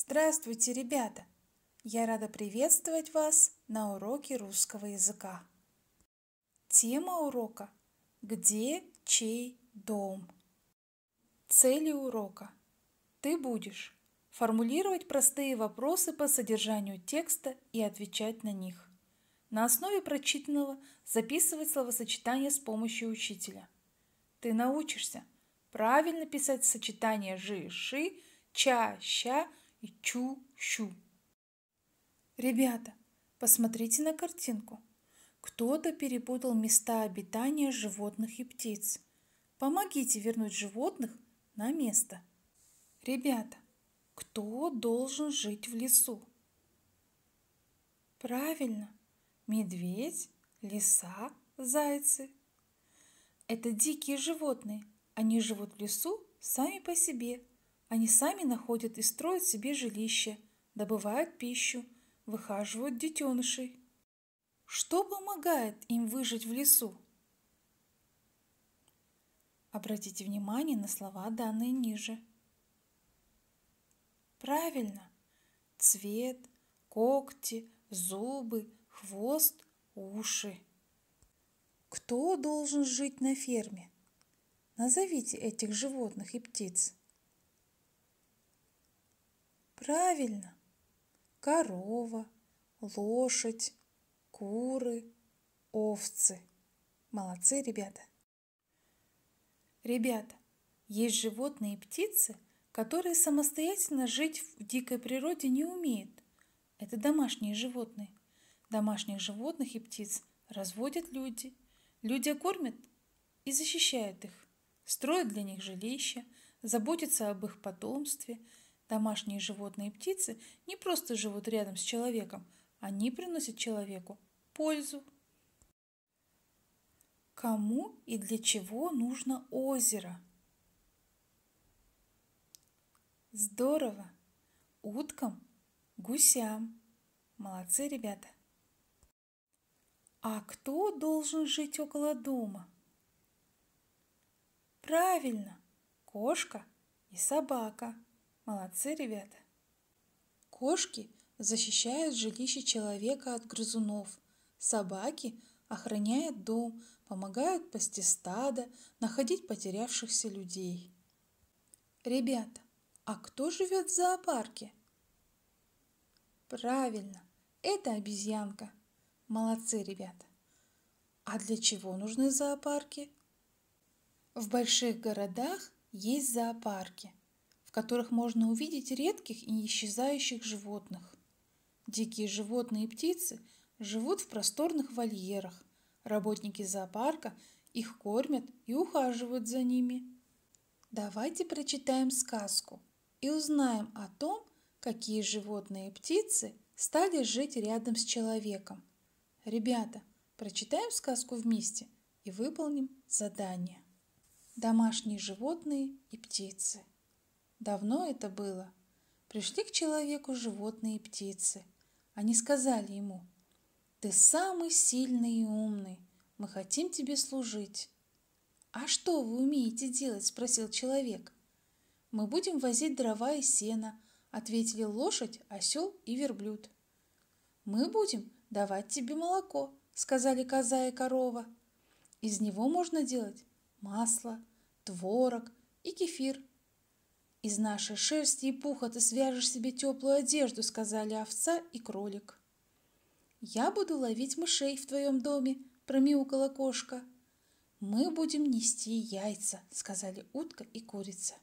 Здравствуйте, ребята! Я рада приветствовать вас на уроке русского языка. Тема урока – «Где чей дом?» Цели урока – ты будешь формулировать простые вопросы по содержанию текста и отвечать на них. На основе прочитанного записывать словосочетания с помощью учителя. Ты научишься правильно писать сочетания жи-ши, ча-ща, и чу-щу. Ребята, посмотрите на картинку. Кто-то перепутал места обитания животных и птиц. Помогите вернуть животных на место. Ребята, кто должен жить в лесу? Правильно, медведь, лиса, зайцы. Это дикие животные. Они живут в лесу сами по себе, они сами находят и строят себе жилище, добывают пищу, выхаживают детенышей. Что помогает им выжить в лесу? Обратите внимание на слова, данные ниже. Правильно. Цвет, когти, зубы, хвост, уши. Кто должен жить на ферме? Назовите этих животных и птиц. Правильно. Корова, лошадь, куры, овцы. Молодцы, ребята. Ребята, есть животные и птицы, которые самостоятельно жить в дикой природе не умеют. Это домашние животные. Домашних животных и птиц разводят люди. Люди кормят и защищают их, строят для них жилища, заботятся об их потомстве – Домашние животные и птицы не просто живут рядом с человеком, они приносят человеку пользу. Кому и для чего нужно озеро? Здорово! Уткам, гусям. Молодцы, ребята! А кто должен жить около дома? Правильно, кошка и собака – Молодцы, ребята! Кошки защищают жилище человека от грызунов, собаки охраняют дом, помогают пасти стадо, находить потерявшихся людей. Ребята, а кто живет в зоопарке? Правильно, это обезьянка. Молодцы, ребята. А для чего нужны зоопарки? В больших городах есть зоопарки которых можно увидеть редких и исчезающих животных. Дикие животные и птицы живут в просторных вольерах. Работники зоопарка их кормят и ухаживают за ними. Давайте прочитаем сказку и узнаем о том, какие животные и птицы стали жить рядом с человеком. Ребята, прочитаем сказку вместе и выполним задание. Домашние животные и птицы. Давно это было. Пришли к человеку животные и птицы. Они сказали ему, «Ты самый сильный и умный. Мы хотим тебе служить». «А что вы умеете делать?» – спросил человек. «Мы будем возить дрова и сено», – ответили лошадь, осел и верблюд. «Мы будем давать тебе молоко», – сказали коза и корова. «Из него можно делать масло, творог и кефир», из нашей шерсти и пуха ты свяжешь себе теплую одежду, сказали овца и кролик. Я буду ловить мышей в твоем доме, промяукала кошка. Мы будем нести яйца, сказали утка и курица.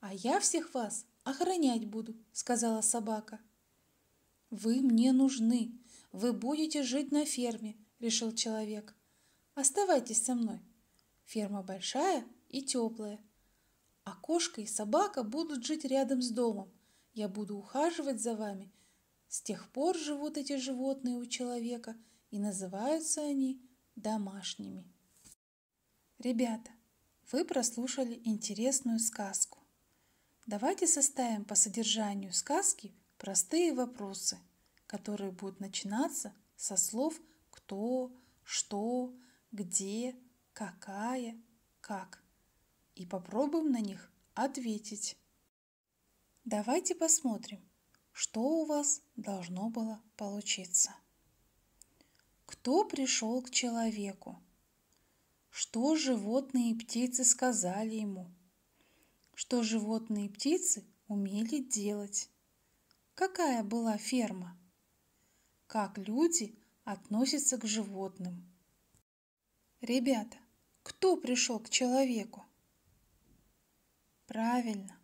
А я всех вас охранять буду, сказала собака. Вы мне нужны. Вы будете жить на ферме, решил человек. Оставайтесь со мной. Ферма большая и теплая а кошка и собака будут жить рядом с домом. Я буду ухаживать за вами. С тех пор живут эти животные у человека, и называются они домашними. Ребята, вы прослушали интересную сказку. Давайте составим по содержанию сказки простые вопросы, которые будут начинаться со слов «кто», «что», «где», «какая», «как» и попробуем на них ответить. Давайте посмотрим, что у вас должно было получиться. Кто пришел к человеку? Что животные и птицы сказали ему? Что животные и птицы умели делать? Какая была ферма? Как люди относятся к животным? Ребята, кто пришел к человеку? Правильно,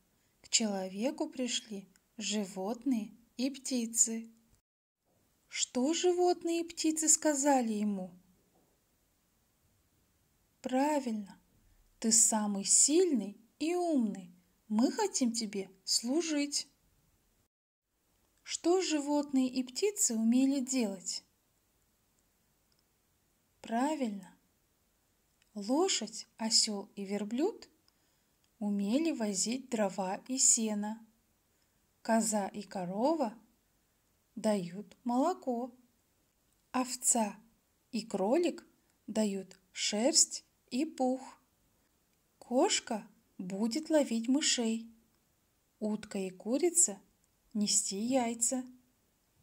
к человеку пришли животные и птицы. Что животные и птицы сказали ему? Правильно, ты самый сильный и умный. Мы хотим тебе служить. Что животные и птицы умели делать? Правильно. Лошадь, осел и верблюд умели возить дрова и сено. Коза и корова дают молоко. Овца и кролик дают шерсть и пух. Кошка будет ловить мышей. Утка и курица нести яйца.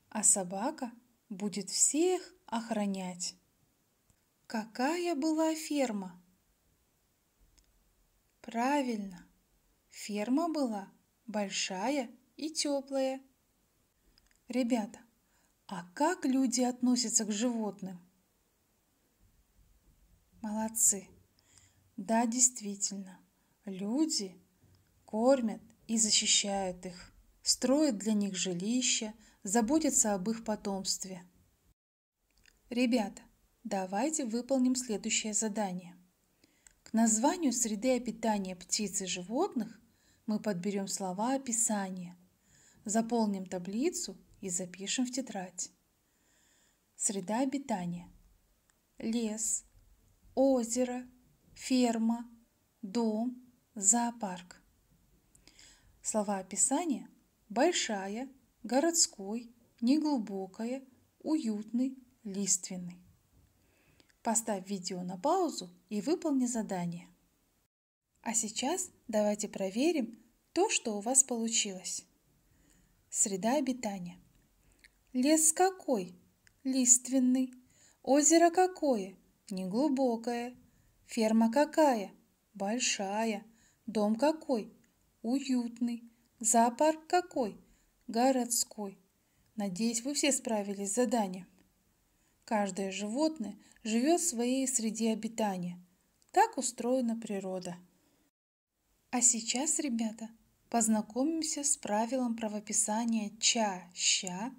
А собака будет всех охранять. Какая была ферма! Правильно, ферма была большая и теплая. Ребята, а как люди относятся к животным? Молодцы. Да, действительно, люди кормят и защищают их, строят для них жилища, заботятся об их потомстве. Ребята, давайте выполним следующее задание. К названию среды обитания птиц и животных мы подберем слова описания, заполним таблицу и запишем в тетрадь. Среда обитания. Лес, озеро, ферма, дом, зоопарк. Слова описания большая, городской, неглубокая, уютный, лиственный. Поставь видео на паузу и выполни задание. А сейчас давайте проверим то, что у вас получилось. Среда обитания. Лес какой? Лиственный. Озеро какое? Неглубокое. Ферма какая? Большая. Дом какой? Уютный. Зоопарк какой? Городской. Надеюсь, вы все справились с заданием. Каждое животное живет в своей среде обитания. Так устроена природа. А сейчас, ребята, познакомимся с правилом правописания ча-ща,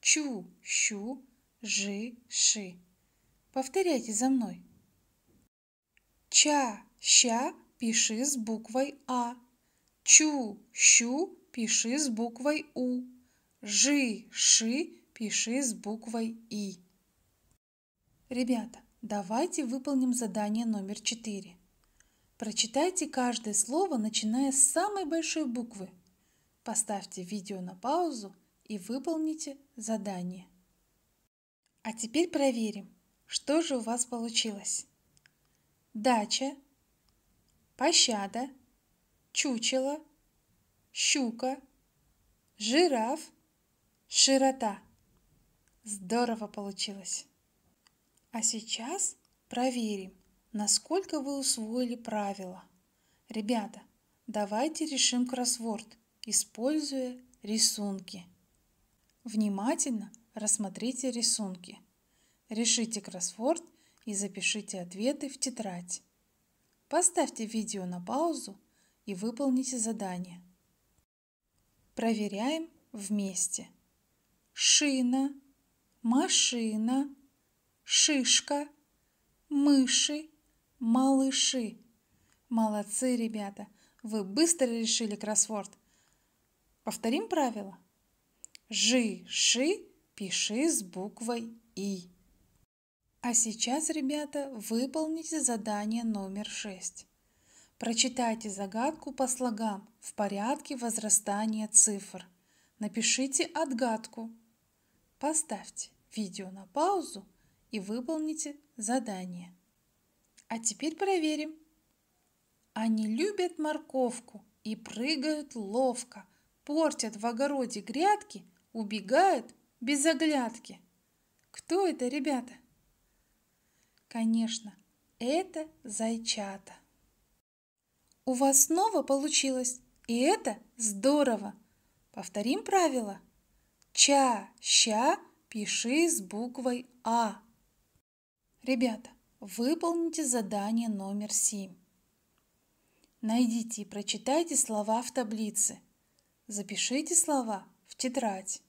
чу-щу, жи-ши. Повторяйте за мной. Ча-ща пиши с буквой А. Чу-щу пиши с буквой У. Жи-ши пиши с буквой И. Ребята, давайте выполним задание номер четыре. Прочитайте каждое слово, начиная с самой большой буквы. Поставьте видео на паузу и выполните задание. А теперь проверим, что же у вас получилось. Дача, пощада, чучело, щука, жираф, широта. Здорово получилось! А сейчас проверим, насколько вы усвоили правила. Ребята, давайте решим кроссворд, используя рисунки. Внимательно рассмотрите рисунки. Решите кроссворд и запишите ответы в тетрадь. Поставьте видео на паузу и выполните задание. Проверяем вместе. Шина, машина, шишка, мыши, малыши. Молодцы, ребята! Вы быстро решили кроссворд. Повторим правило. Жи, ши, пиши с буквой И. А сейчас, ребята, выполните задание номер шесть. Прочитайте загадку по слогам в порядке возрастания цифр. Напишите отгадку. Поставьте видео на паузу и выполните задание. А теперь проверим. Они любят морковку и прыгают ловко, портят в огороде грядки, убегают без оглядки. Кто это, ребята? Конечно, это зайчата. У вас снова получилось, и это здорово. Повторим правило. Ча-ща пиши с буквой А. Ребята, выполните задание номер 7. Найдите и прочитайте слова в таблице. Запишите слова в тетрадь.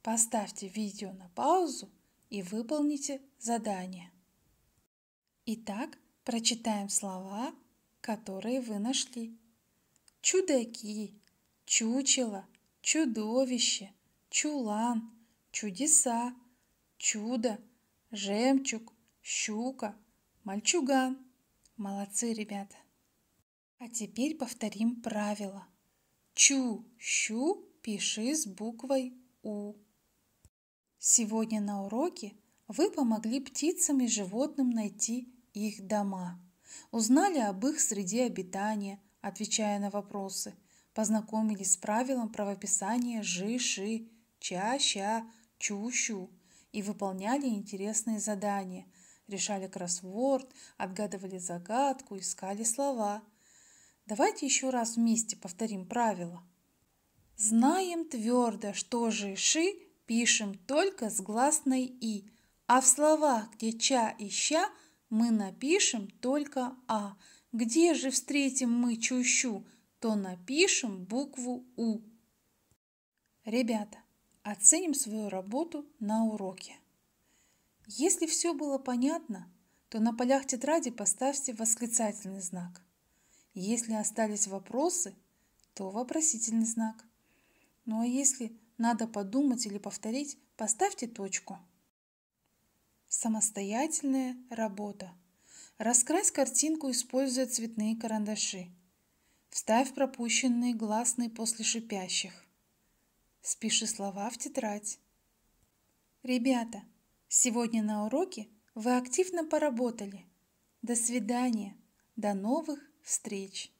Поставьте видео на паузу и выполните задание. Итак, прочитаем слова, которые вы нашли. Чудаки, чучело, чудовище, чулан, чудеса, чудо – жемчуг, щука, мальчуган. Молодцы, ребята. А теперь повторим правило. Чу-щу пиши с буквой У. Сегодня на уроке вы помогли птицам и животным найти их дома. Узнали об их среде обитания, отвечая на вопросы. Познакомились с правилом правописания жи-ши, ча-ща, чу-щу и выполняли интересные задания. Решали кроссворд, отгадывали загадку, искали слова. Давайте еще раз вместе повторим правила. Знаем твердо, что же ши пишем только с гласной и, а в словах, где ча и ща, мы напишем только а. Где же встретим мы чущу, то напишем букву у. Ребята, Оценим свою работу на уроке. Если все было понятно, то на полях тетради поставьте восклицательный знак. Если остались вопросы, то вопросительный знак. Ну а если надо подумать или повторить, поставьте точку. Самостоятельная работа. Раскрась картинку, используя цветные карандаши. Вставь пропущенные гласные после шипящих. Спиши слова в тетрадь. Ребята, сегодня на уроке вы активно поработали. До свидания. До новых встреч.